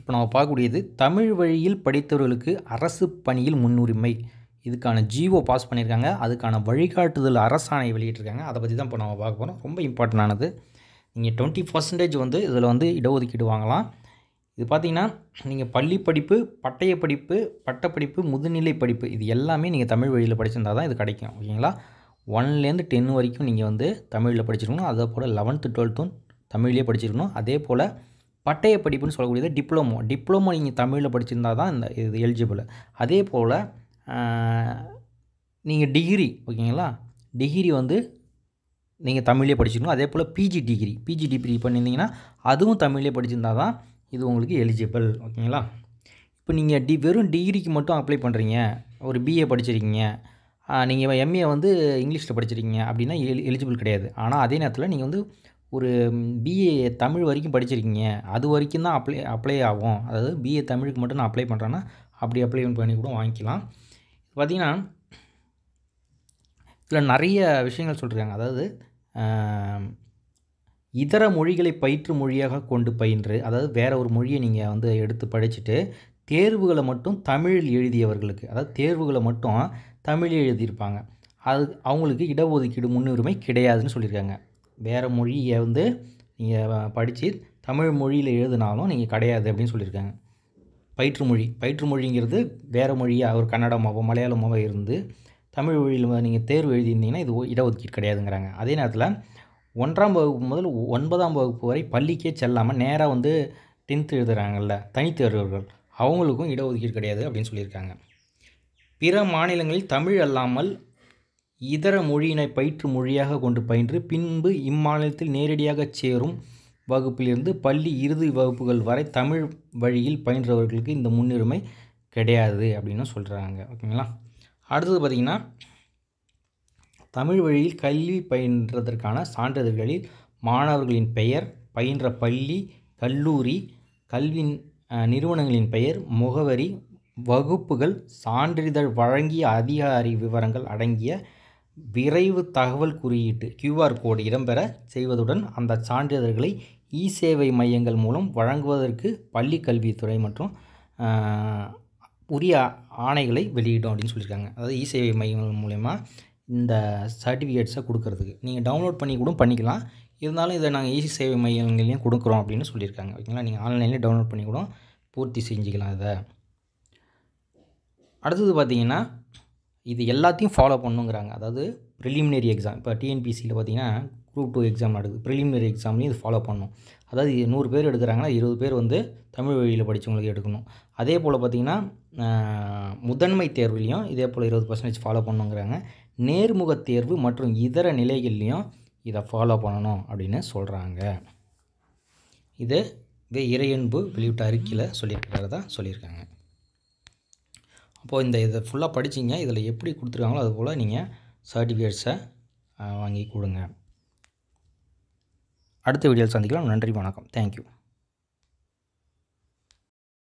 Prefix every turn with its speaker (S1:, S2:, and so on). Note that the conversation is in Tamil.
S1: இப்போ நம்ம பார்க்கக்கூடியது தமிழ் வழியில் படித்தவர்களுக்கு அரசு பணியில் முன்னுரிமை இதுக்கான ஜிஓ பாஸ் பண்ணியிருக்காங்க அதுக்கான வழிகாட்டுதல் அரசாணை வெளியிட்டிருக்காங்க அதை பற்றி தான் இப்போ நம்ம பார்க்க போகிறோம் ரொம்ப இம்பார்ட்டண்ட்டானது நீங்கள் டுவெண்ட்டி பர்சன்டேஜ் வந்து இதில் வந்து இடஒதுக்கீடு வாங்கலாம் இது பார்த்திங்கன்னா நீங்கள் பள்ளி படிப்பு பட்டய படிப்பு பட்டப்படிப்பு முதுநிலை படிப்பு இது எல்லாமே நீங்கள் தமிழ் வழியில் படிச்சிருந்தால் தான் இது கிடைக்கும் ஓகேங்களா ஒன்லேருந்து டென் வரைக்கும் நீங்கள் வந்து தமிழில் படிச்சிருக்கணும் அதே போல் லெவன்த்து டுவெல்த்தும் தமிழ்லேயே படிச்சிருக்கணும் அதே போல் பட்டய படிப்புன்னு சொல்லக்கூடியது டிப்ளமோ டிப்ளமோ நீங்கள் தமிழில் படிச்சிருந்தால் தான் இந்த இது எலிஜிபிள் அதே போல் நீங்கள் டிகிரி ஓகேங்களா டிகிரி வந்து நீங்கள் தமிழே படிச்சிக்கணும் அதே போல் பிஜி டிகிரி பிஜி டிகிரி பண்ணியிருந்தீங்கன்னா அதுவும் தமிழே படிச்சிருந்தால் தான் இது உங்களுக்கு எலிஜிபிள் ஓகேங்களா இப்போ நீங்கள் டி வெறும் டிகிரிக்கு மட்டும் அப்ளை பண்ணுறீங்க ஒரு பிஏ படிச்சிருக்கீங்க நீங்கள் எம்ஏ வந்து இங்கிலீஷில் படிச்சிருக்கீங்க அப்படின்னா எலி எலிஜிபிள் கிடையாது ஆனால் அதே நேரத்தில் நீங்கள் வந்து ஒரு பிஏ தமிழ் வரைக்கும் படிச்சிருக்கீங்க அது வரைக்கும் தான் அப்ளை அப்ளை ஆகும் அதாவது பிஏ தமிழுக்கு மட்டும் நான் அப்ளை பண்ணுறேன்னா அப்படி அப்ளை பண்ணி கூட வாங்கிக்கலாம் பார்த்திங்கன்னா இதில் நிறைய விஷயங்கள் சொல்கிறாங்க அதாவது இதர மொழிகளை பயிற்று மொழியாக கொண்டு பயின்று அதாவது வேறு ஒரு மொழியை நீங்கள் வந்து எடுத்து படிச்சுட்டு தேர்வுகளை மட்டும் தமிழில் எழுதியவர்களுக்கு அதாவது தேர்வுகளை மட்டும் தமிழில் எழுதியிருப்பாங்க அது அவங்களுக்கு இடஒதுக்கீடு முன்னுரிமை கிடையாதுன்னு சொல்லியிருக்காங்க வேறு மொழியை வந்து நீங்கள் படித்து தமிழ் மொழியில் எழுதினாலும் நீங்கள் கிடையாது அப்படின்னு சொல்லியிருக்காங்க பயிற்று மொழி பயிற்று மொழிங்கிறது வேறு மொழியாக ஒரு கன்னடமாகவும் மலையாளமாவோ இருந்து தமிழ் மொழியில் நீங்கள் தேர்வு எழுதியிருந்தீங்கன்னா இது இடஒதுக்கீடு கிடையாதுங்கிறாங்க அதே நேரத்தில் ஒன்றாம் வகுப்பு முதல் ஒன்பதாம் வகுப்பு வரை பள்ளிக்கே செல்லாமல் நேராக வந்து டென்த்து எழுதுகிறாங்கல்ல தனித்தேர்வர்கள் அவங்களுக்கும் இடஒதுக்கீடு கிடையாது அப்படின்னு சொல்லியிருக்காங்க பிற மாநிலங்களில் தமிழ் அல்லாமல் இதர மொழியினை பயிற்று மொழியாக கொண்டு பயின்று பின்பு இம்மாநிலத்தில் நேரடியாக சேரும் வகுப்பிலிருந்து பள்ளி இறுதி வகுப்புகள் வரை தமிழ் வழியில் பயின்றவர்களுக்கு இந்த முன்னுரிமை கிடையாது அப்படின்னு சொல்கிறாங்க ஓகேங்களா அடுத்தது பார்த்திங்கன்னா தமிழ் வழியில் கல்வி பயின்றதற்கான சான்றிதழ்களில் மாணவர்களின் பெயர் பயின்ற பள்ளி கல்லூரி கல்வி நிறுவனங்களின் பெயர் முகவரி வகுப்புகள் சான்றிதழ் வழங்கிய அதிகாரி விவரங்கள் அடங்கிய விரைவு தகவல் குறியீட்டு கியூஆர் கோடு இடம்பெற செய்வதுடன் அந்த சான்றிதழ்களை இ சேவை மையங்கள் மூலம் வழங்குவதற்கு பள்ளி கல்வித்துறை மற்றும் உரிய ஆணைகளை வெளியிடும் அப்படின்னு சொல்லியிருக்காங்க அதாவது இ சேவை மையங்கள் மூலயமா இந்த சர்டிஃபிகேட்ஸை கொடுக்கறதுக்கு நீங்கள் டவுன்லோட் பண்ணி கூட பண்ணிக்கலாம் இருந்தாலும் இதை நாங்கள் இசி சேவை மையங்கள்லேயும் கொடுக்குறோம் அப்படின்னு சொல்லியிருக்காங்க ஓகேங்களா நீங்கள் ஆன்லைன்லேயே டவுன்லோட் பண்ணி கூட பூர்த்தி செஞ்சுக்கலாம் இதை அடுத்தது பார்த்திங்கன்னா இது எல்லாத்தையும் ஃபாலோ பண்ணுங்கிறாங்க அதாவது ப்ரிலிமினரி எக்ஸாம் இப்போ டிஎன்பிசியில் பார்த்திங்கன்னா குரூப் டூ எக்ஸாம் நடக்குது ப்ரிலிமினரி எக்ஸாம்லேயும் இது ஃபாலோ பண்ணணும் அதாவது நூறு பேர் எடுக்கிறாங்கன்னா இருபது பேர் வந்து தமிழ் வழியில் படித்தவங்களுக்கு எடுக்கணும் அதே போல் பார்த்திங்கன்னா முதன்மை தேர்வுலேயும் இதே போல் இருபது பர்சன்டேஜ் ஃபாலோ பண்ணுங்கிறாங்க நேர்முக தேர்வு மற்றும் இதர நிலைகள்லேயும் இதை ஃபாலோ பண்ணணும் அப்படின்னு சொல்கிறாங்க இது இதே இறையன்பு வெளியிட்ட அறிக்கையில் சொல்லியிருக்கிறதா சொல்லியிருக்காங்க அப்போது இந்த இதை ஃபுல்லாக படிச்சிங்க இதில் எப்படி கொடுத்துருக்காங்களோ அதுபோல் நீங்கள் சர்டிஃபிகேட்ஸை வாங்கி கொடுங்க அடுத்த வீடியோவில் சந்திக்கலாம் நன்றி வணக்கம் தேங்க்யூ